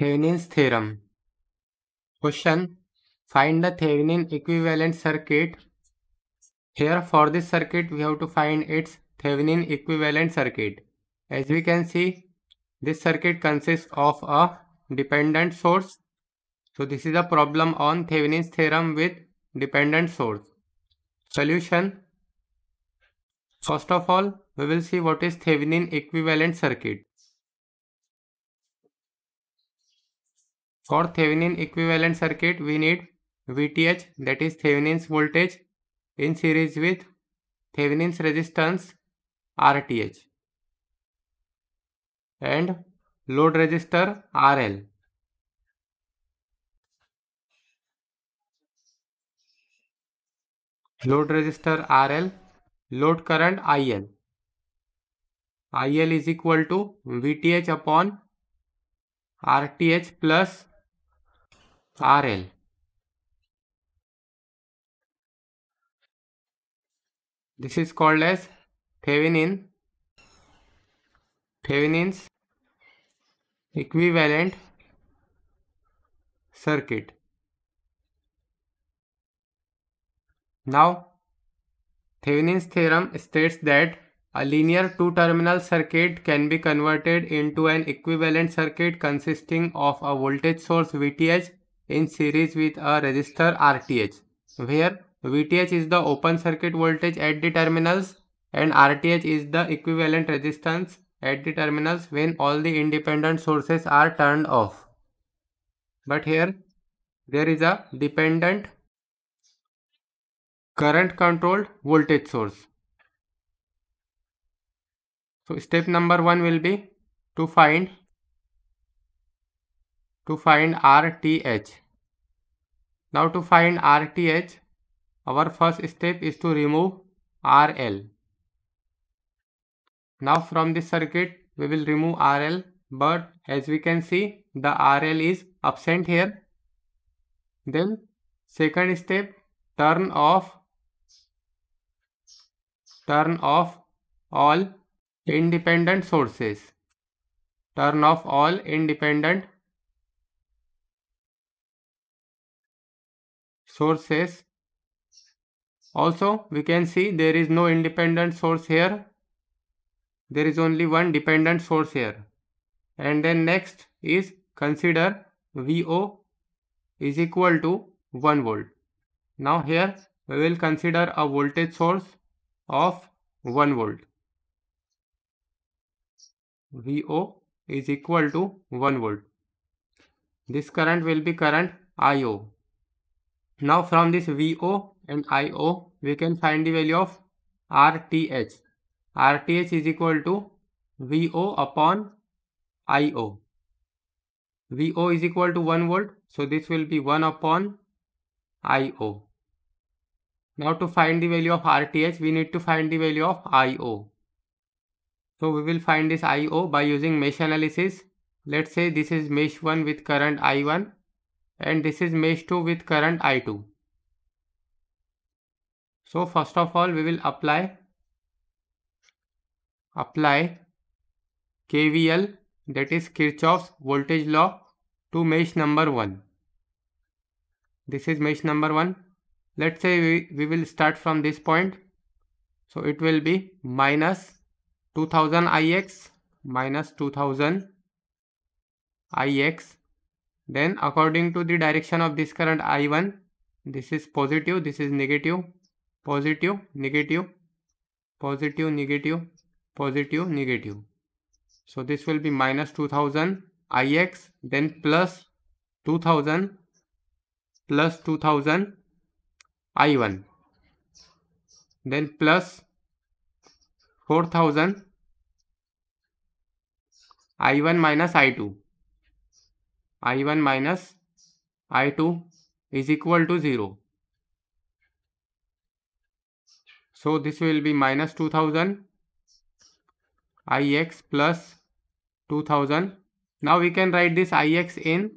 Thevenin's theorem. Question. Find the Thevenin equivalent circuit. Here for this circuit we have to find its Thevenin equivalent circuit. As we can see, this circuit consists of a dependent source. So this is a problem on Thevenin's theorem with dependent source. Solution. First of all, we will see what is Thevenin equivalent circuit. For Thevenin equivalent circuit we need V T H that is Thevenin's voltage in series with Thevenin's resistance R T H and load resistor R L load resistor R L load current I L I L is equal to V T H upon R T H plus RL. This is called as Thevenin, Thevenin's equivalent circuit. Now, Thevenin's theorem states that a linear two-terminal circuit can be converted into an equivalent circuit consisting of a voltage source VTH in series with a resistor Rth where Vth is the open circuit voltage at the terminals and Rth is the equivalent resistance at the terminals when all the independent sources are turned off. But here there is a dependent current controlled voltage source. So step number 1 will be to find to find RTH. Now to find RTH, our first step is to remove RL. Now from this circuit, we will remove RL, but as we can see, the RL is absent here. Then second step, turn off, turn off all independent sources. Turn off all independent sources. Also, we can see there is no independent source here. There is only one dependent source here. And then next is consider VO is equal to 1 volt. Now here we will consider a voltage source of 1 volt. VO is equal to 1 volt. This current will be current IO now from this VO and IO, we can find the value of RTH. RTH is equal to VO upon IO. VO is equal to 1 volt, so this will be 1 upon IO. Now to find the value of RTH, we need to find the value of IO. So we will find this IO by using mesh analysis. Let's say this is mesh 1 with current I1 and this is mesh 2 with current I2. So first of all we will apply apply KVL that is Kirchhoff's voltage law to mesh number 1. This is mesh number 1. Let's say we, we will start from this point. So it will be minus 2000 IX minus 2000 IX then according to the direction of this current I1, this is positive, this is negative, positive, negative, positive, negative, positive, negative. So this will be minus 2000 Ix then plus 2000 plus 2000 I1 then plus 4000 I1 minus I2 i1 minus i2 is equal to 0. So this will be minus 2000 ix plus 2000. Now we can write this ix in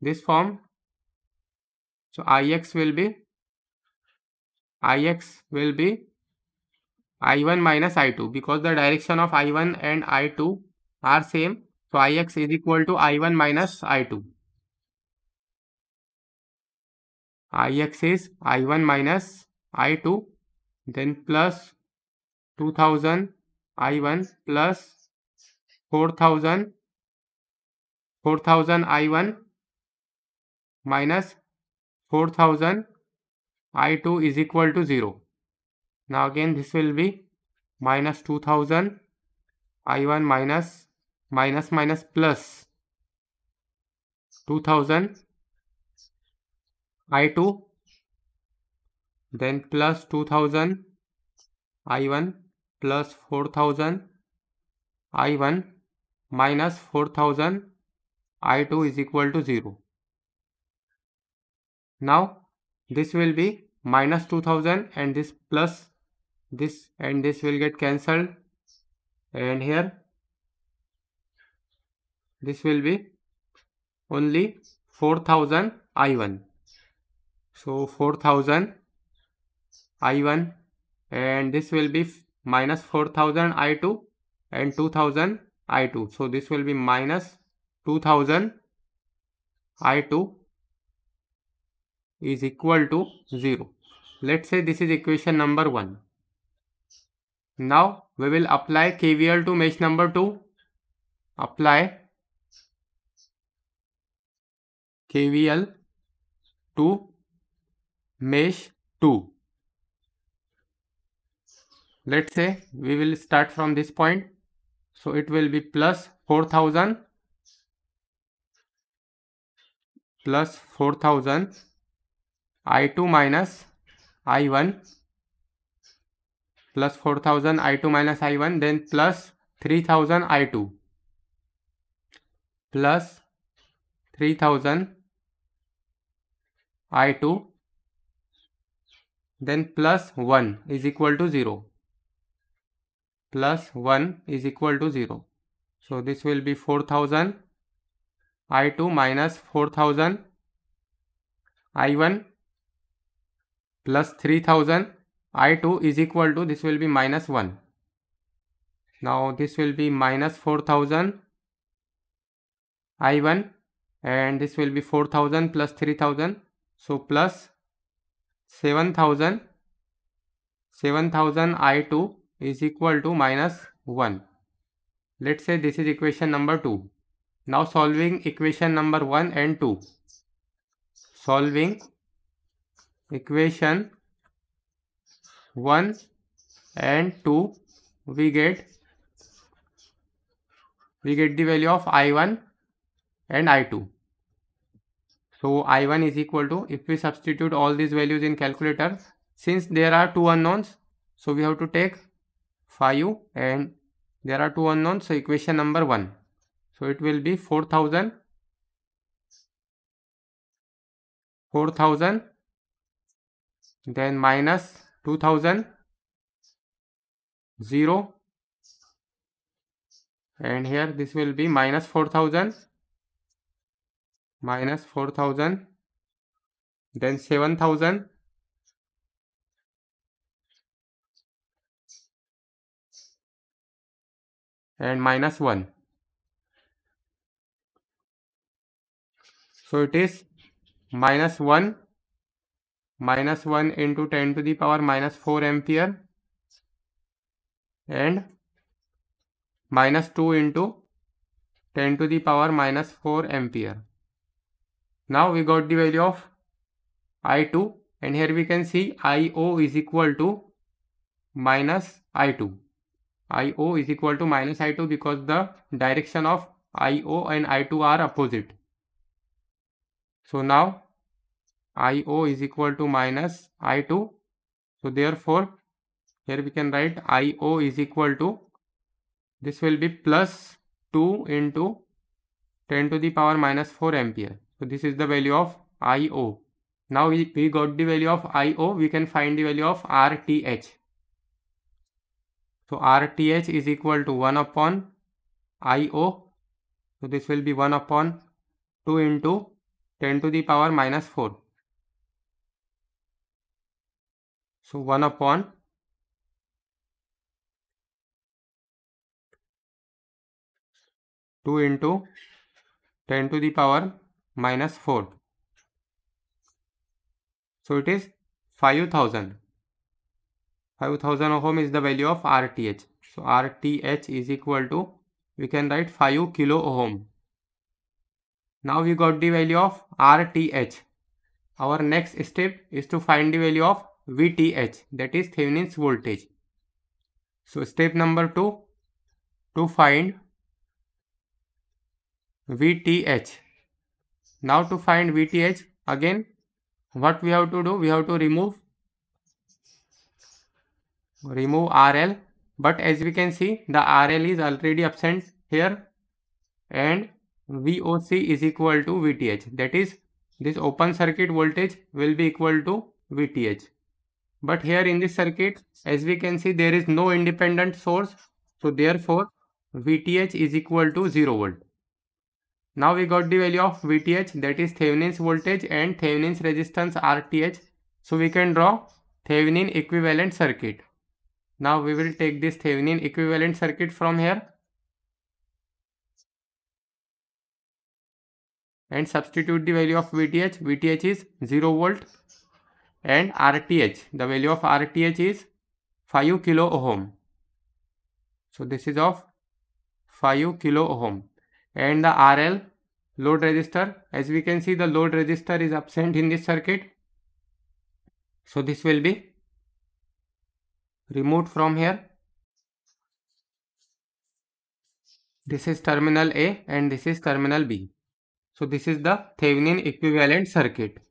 this form. So ix will be ix will be i1 minus i2 because the direction of i1 and i2 are same So Ix is equal to I1 minus I2. Ix is I1 minus I2 then plus 2000 I1 plus 4000 4000 I1 minus 4000 I2 is equal to 0. Now again this will be minus 2000 I1 minus minus minus plus 2000 I2 then plus 2000 I1 plus 4000 I1 minus 4000 I2 is equal to 0. Now this will be minus 2000 and this plus this and this will get cancelled and here this will be only 4000 i1 so 4000 i1 and this will be minus 4000 i2 and 2000 i2 so this will be minus 2000 i2 is equal to 0 let's say this is equation number 1 now we will apply kvl to mesh number 2 apply KVL to mesh 2. Let's say we will start from this point. So it will be plus 4000 plus 4000 I2 minus I1 plus 4000 I2 minus I1 then plus 3000 I2 plus 3000 I2 then plus 1 is equal to 0 plus 1 is equal to 0 so this will be 4000 I2 minus 4000 I1 plus 3000 I2 is equal to this will be minus 1 now this will be minus 4000 I1 and this will be 4000 plus 3000 so plus seven thousand seven thousand I two is equal to minus one let say this is equation number two now solving equation number one and two solving equation one and two we get we get the value of I one and I two So I1 is equal to, if we substitute all these values in calculator, since there are two unknowns, so we have to take phi u and there are two unknowns, so equation number 1. So it will be 4000 4000 then minus 2000 0 and here this will be minus 4000 minus 4000 then 7000 and minus 1 so it is minus 1 minus 1 into 10 to the power minus 4 ampere and minus 2 into 10 to the power minus 4 ampere now we got the value of I2 and here we can see IO is equal to minus I2. IO is equal to minus I2 because the direction of IO and I2 are opposite. So now IO is equal to minus I2. So therefore here we can write IO is equal to this will be plus 2 into 10 to the power minus 4 ampere. So this is the value of IO. Now we, we got the value of IO, we can find the value of RTH. So RTH is equal to 1 upon IO. So this will be 1 upon 2 into 10 to the power minus 4. So 1 upon 2 into 10 to the power minus 4. So it is 5000. 5000 ohm is the value of RTH. So RTH is equal to, we can write 5 kilo ohm. Now we got the value of RTH. Our next step is to find the value of VTH that is Thevenin's voltage. So step number 2 to find VTH now to find VTH, again, what we have to do? We have to remove, remove RL. But as we can see, the RL is already absent here and VOC is equal to VTH. That is, this open circuit voltage will be equal to VTH. But here in this circuit, as we can see, there is no independent source. So therefore, VTH is equal to 0 volt. Now we got the value of VTH that is Thevenin's voltage and Thevenin's resistance RTH. So we can draw Thevenin equivalent circuit. Now we will take this Thevenin equivalent circuit from here. And substitute the value of VTH. VTH is 0 volt and RTH. The value of RTH is 5 kilo ohm. So this is of 5 kilo ohm and the RL load register. As we can see the load register is absent in this circuit. So this will be removed from here. This is terminal A and this is terminal B. So this is the Thevenin equivalent circuit.